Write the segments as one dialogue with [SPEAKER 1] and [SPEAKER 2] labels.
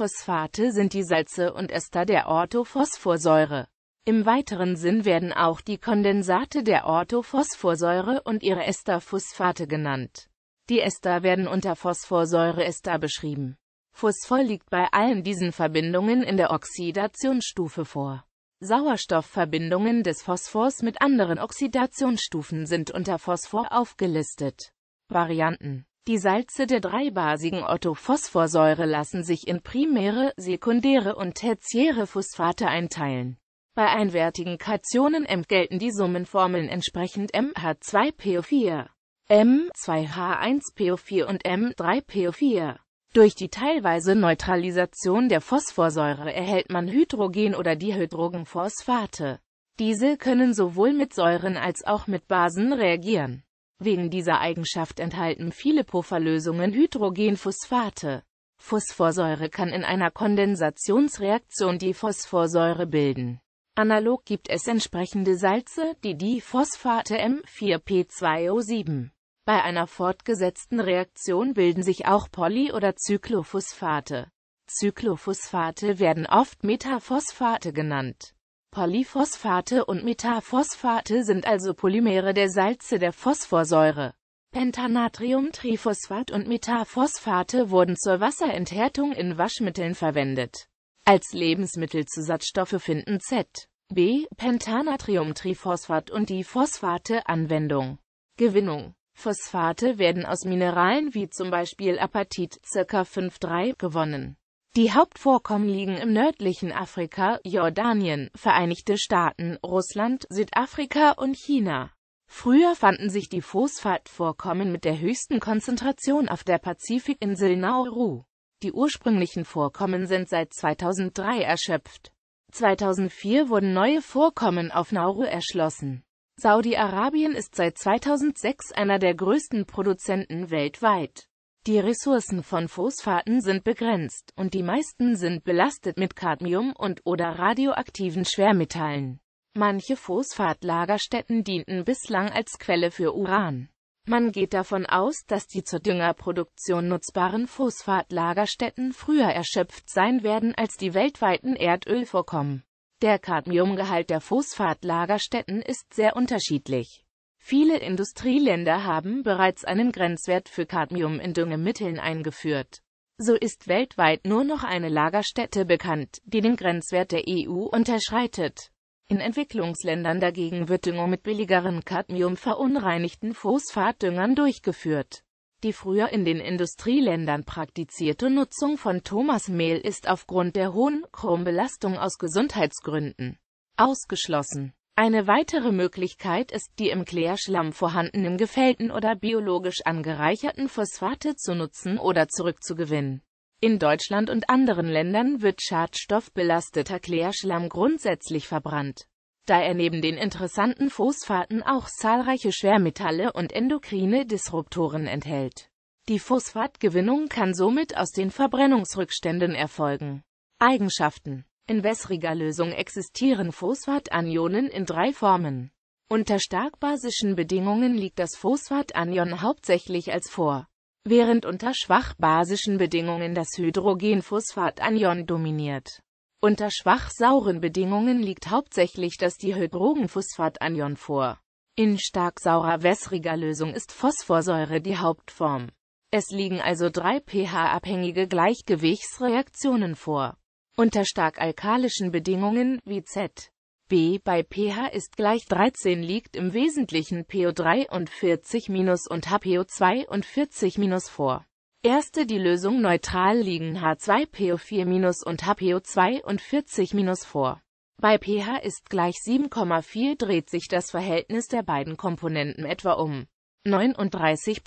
[SPEAKER 1] Phosphate sind die Salze und Ester der Orthophosphorsäure. Im weiteren Sinn werden auch die Kondensate der Orthophosphorsäure und ihre Esterphosphate genannt. Die Ester werden unter Phosphorsäureester beschrieben. Phosphor liegt bei allen diesen Verbindungen in der Oxidationsstufe vor. Sauerstoffverbindungen des Phosphors mit anderen Oxidationsstufen sind unter Phosphor aufgelistet. Varianten die Salze der dreibasigen Orthophosphorsäure lassen sich in primäre, sekundäre und tertiäre Phosphate einteilen. Bei einwertigen Kationen M gelten die Summenformeln entsprechend MH2PO4, M2H1PO4 und M3PO4. Durch die teilweise Neutralisation der Phosphorsäure erhält man Hydrogen- oder Dihydrogenphosphate. Diese können sowohl mit Säuren als auch mit Basen reagieren. Wegen dieser Eigenschaft enthalten viele Pufferlösungen Hydrogenphosphate. Phosphorsäure kann in einer Kondensationsreaktion die Phosphorsäure bilden. Analog gibt es entsprechende Salze, die die Phosphate M4P2O7. Bei einer fortgesetzten Reaktion bilden sich auch Poly- oder Zyklophosphate. Zyklophosphate werden oft Metaphosphate genannt. Polyphosphate und Metaphosphate sind also Polymere der Salze der Phosphorsäure. Pentanatriumtriphosphat und Metaphosphate wurden zur Wasserenthärtung in Waschmitteln verwendet. Als Lebensmittelzusatzstoffe finden Z, B, Pentanatriumtriphosphat und die Phosphate Anwendung. Gewinnung Phosphate werden aus Mineralen wie zum Beispiel Apatit ca. 5,3 gewonnen. Die Hauptvorkommen liegen im nördlichen Afrika, Jordanien, Vereinigte Staaten, Russland, Südafrika und China. Früher fanden sich die Phosphatvorkommen mit der höchsten Konzentration auf der Pazifikinsel Nauru. Die ursprünglichen Vorkommen sind seit 2003 erschöpft. 2004 wurden neue Vorkommen auf Nauru erschlossen. Saudi-Arabien ist seit 2006 einer der größten Produzenten weltweit. Die Ressourcen von Phosphaten sind begrenzt, und die meisten sind belastet mit Cadmium und oder radioaktiven Schwermetallen. Manche Phosphatlagerstätten dienten bislang als Quelle für Uran. Man geht davon aus, dass die zur Düngerproduktion nutzbaren Phosphatlagerstätten früher erschöpft sein werden als die weltweiten Erdölvorkommen. Der Cadmiumgehalt der Phosphatlagerstätten ist sehr unterschiedlich. Viele Industrieländer haben bereits einen Grenzwert für Cadmium in Düngemitteln eingeführt. So ist weltweit nur noch eine Lagerstätte bekannt, die den Grenzwert der EU unterschreitet. In Entwicklungsländern dagegen wird Düngung mit billigeren Cadmium verunreinigten Phosphatdüngern durchgeführt. Die früher in den Industrieländern praktizierte Nutzung von Thomasmehl ist aufgrund der hohen Chrombelastung aus Gesundheitsgründen ausgeschlossen. Eine weitere Möglichkeit ist, die im Klärschlamm vorhandenen gefällten oder biologisch angereicherten Phosphate zu nutzen oder zurückzugewinnen. In Deutschland und anderen Ländern wird schadstoffbelasteter Klärschlamm grundsätzlich verbrannt, da er neben den interessanten Phosphaten auch zahlreiche Schwermetalle und endokrine Disruptoren enthält. Die Phosphatgewinnung kann somit aus den Verbrennungsrückständen erfolgen. Eigenschaften in wässriger Lösung existieren Phosphatanionen in drei Formen. Unter stark basischen Bedingungen liegt das Phosphatanion hauptsächlich als vor, während unter schwach basischen Bedingungen das Hydrogenphosphatanion dominiert. Unter schwach sauren Bedingungen liegt hauptsächlich das Dihydrogenphosphatanion vor. In stark saurer wässriger Lösung ist Phosphorsäure die Hauptform. Es liegen also drei pH-abhängige Gleichgewichtsreaktionen vor. Unter stark alkalischen Bedingungen, wie Z. B bei pH ist gleich 13 liegt im Wesentlichen PO43- und HPO42- vor. Erste die Lösung neutral liegen H2PO4- und HPO42- vor. Bei pH ist gleich 7,4 dreht sich das Verhältnis der beiden Komponenten etwa um 39%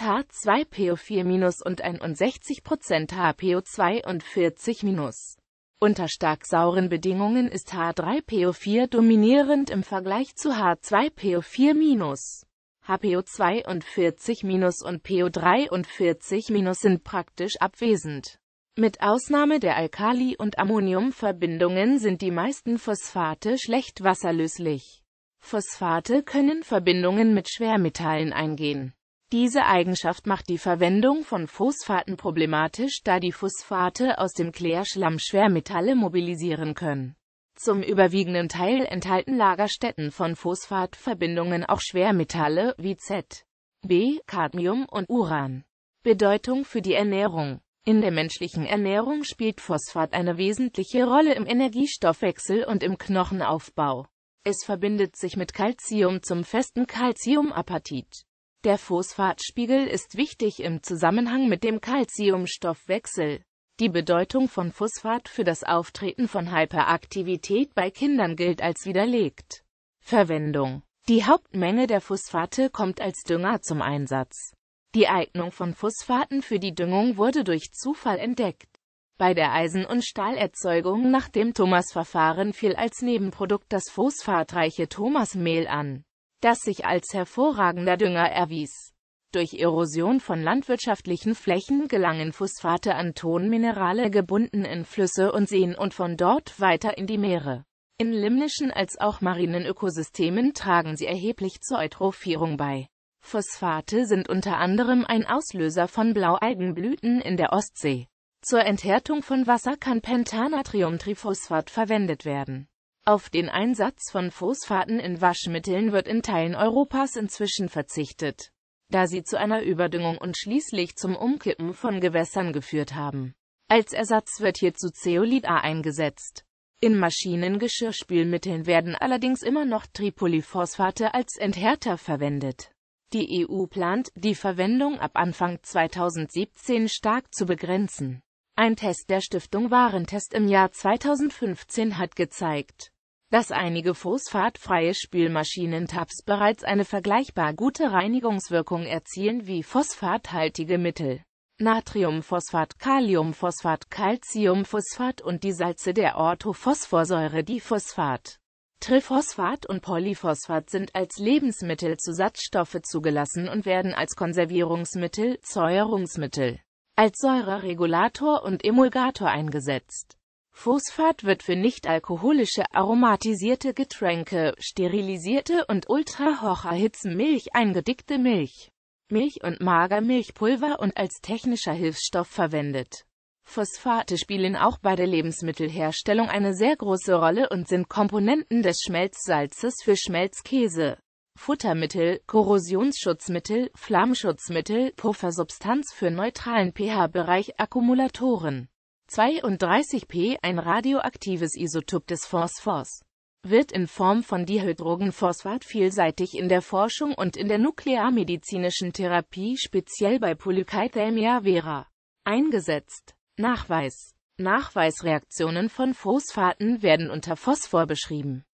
[SPEAKER 1] H2PO4- und 61% HPO42-. Unter stark sauren Bedingungen ist H3PO4 dominierend im Vergleich zu H2PO4-. HPO42- und PO43- sind praktisch abwesend. Mit Ausnahme der Alkali- und Ammoniumverbindungen sind die meisten Phosphate schlecht wasserlöslich. Phosphate können Verbindungen mit Schwermetallen eingehen. Diese Eigenschaft macht die Verwendung von Phosphaten problematisch, da die Phosphate aus dem Klärschlamm Schwermetalle mobilisieren können. Zum überwiegenden Teil enthalten Lagerstätten von Phosphatverbindungen auch Schwermetalle wie Z, B, Cadmium und Uran. Bedeutung für die Ernährung In der menschlichen Ernährung spielt Phosphat eine wesentliche Rolle im Energiestoffwechsel und im Knochenaufbau. Es verbindet sich mit Calcium zum festen Calciumapatit. Der Phosphatspiegel ist wichtig im Zusammenhang mit dem Calciumstoffwechsel. Die Bedeutung von Phosphat für das Auftreten von Hyperaktivität bei Kindern gilt als widerlegt. Verwendung Die Hauptmenge der Phosphate kommt als Dünger zum Einsatz. Die Eignung von Phosphaten für die Düngung wurde durch Zufall entdeckt. Bei der Eisen- und Stahlerzeugung nach dem Thomas-Verfahren fiel als Nebenprodukt das phosphatreiche Thomasmehl an das sich als hervorragender Dünger erwies. Durch Erosion von landwirtschaftlichen Flächen gelangen Phosphate an Tonminerale gebunden in Flüsse und Seen und von dort weiter in die Meere. In limnischen als auch marinen Ökosystemen tragen sie erheblich zur Eutrophierung bei. Phosphate sind unter anderem ein Auslöser von Blaualgenblüten in der Ostsee. Zur Enthärtung von Wasser kann Pentanatriumtriphosphat verwendet werden. Auf den Einsatz von Phosphaten in Waschmitteln wird in Teilen Europas inzwischen verzichtet, da sie zu einer Überdüngung und schließlich zum Umkippen von Gewässern geführt haben. Als Ersatz wird hierzu Zeolit A eingesetzt. In Maschinengeschirrspülmitteln werden allerdings immer noch Tripolyphosphate als Enthärter verwendet. Die EU plant, die Verwendung ab Anfang 2017 stark zu begrenzen. Ein Test der Stiftung Warentest im Jahr 2015 hat gezeigt, dass einige phosphatfreie Spülmaschinentabs bereits eine vergleichbar gute Reinigungswirkung erzielen wie phosphathaltige Mittel. Natriumphosphat, Kaliumphosphat, Calciumphosphat und die Salze der Orthophosphorsäure die Phosphat. Triphosphat und Polyphosphat sind als Lebensmittelzusatzstoffe zugelassen und werden als Konservierungsmittel, Säuerungsmittel, als Säureregulator und Emulgator eingesetzt. Phosphat wird für nichtalkoholische aromatisierte Getränke, sterilisierte und ultra Ultrahocherhitzenmilch, eingedickte Milch, Milch und Magermilchpulver und als technischer Hilfsstoff verwendet. Phosphate spielen auch bei der Lebensmittelherstellung eine sehr große Rolle und sind Komponenten des Schmelzsalzes für Schmelzkäse. Futtermittel, Korrosionsschutzmittel, Flammschutzmittel, Puffersubstanz für neutralen pH-Bereich, Akkumulatoren 32P, ein radioaktives Isotop des Phosphors, wird in Form von Dihydrogenphosphat vielseitig in der Forschung und in der nuklearmedizinischen Therapie, speziell bei Polycythemia vera, eingesetzt. Nachweis Nachweisreaktionen von Phosphaten werden unter Phosphor beschrieben.